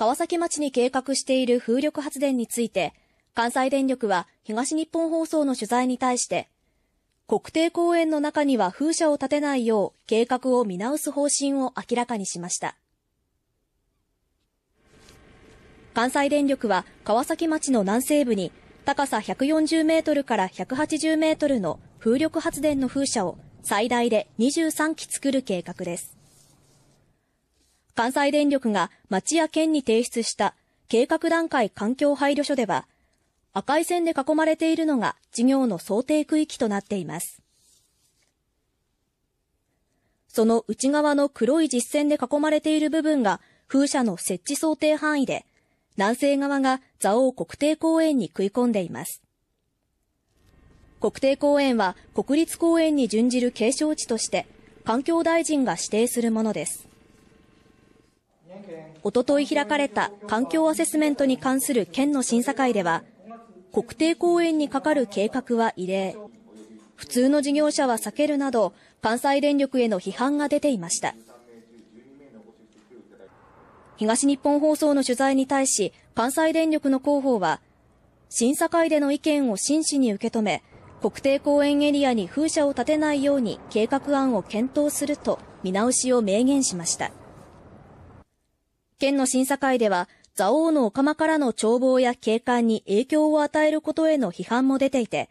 川崎町に計画している風力発電について、関西電力は東日本放送の取材に対して、国定公園の中には風車を建てないよう計画を見直す方針を明らかにしました。関西電力は川崎町の南西部に高さ140メートルから180メートルの風力発電の風車を最大で23基作る計画です。関西電力が町や県に提出した計画段階環境配慮書では、赤い線で囲まれているのが事業の想定区域となっています。その内側の黒い実線で囲まれている部分が風車の設置想定範囲で、南西側が蔵王国定公園に食い込んでいます。国定公園は国立公園に準じる景勝地として、環境大臣が指定するものです。おととい開かれた環境アセスメントに関する県の審査会では、国定公園にかかる計画は異例。普通の事業者は避けるなど、関西電力への批判が出ていました。東日本放送の取材に対し、関西電力の広報は、審査会での意見を真摯に受け止め、国定公園エリアに風車を立てないように計画案を検討すると見直しを明言しました。県の審査会では、蔵王のお釜からの眺望や景観に影響を与えることへの批判も出ていて、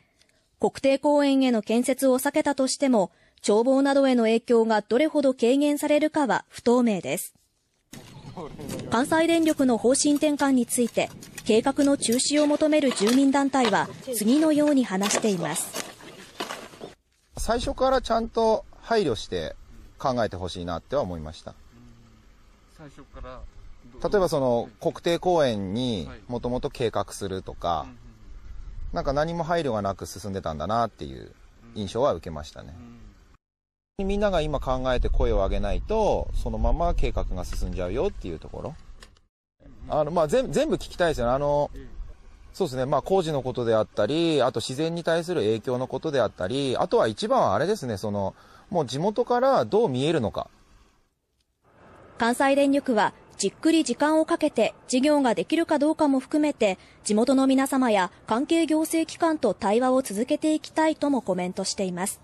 国定公園への建設を避けたとしても、眺望などへの影響がどれほど軽減されるかは不透明です。関西電力の方針転換について、計画の中止を求める住民団体は、次のように話しています。最初からちゃんと配慮して考えてほしいなっては思いました。最初から例えばその国定公園にもともと計画するとか、なんか何も配慮がなく進んでたんだなっていう印象は受けましたね。みんなが今考えて声を上げないと、そのまま計画が進んじゃうよっていうところ。あの、まあ、全部聞きたいですよね。あの、そうですね。まあ、工事のことであったり、あと自然に対する影響のことであったり、あとは一番はあれですね、その、もう地元からどう見えるのか。関西電力はじっくり時間をかけて事業ができるかどうかも含めて地元の皆様や関係行政機関と対話を続けていきたいともコメントしています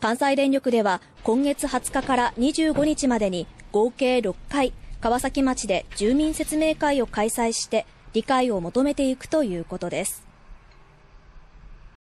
関西電力では今月20日から25日までに合計6回川崎町で住民説明会を開催して理解を求めていくということです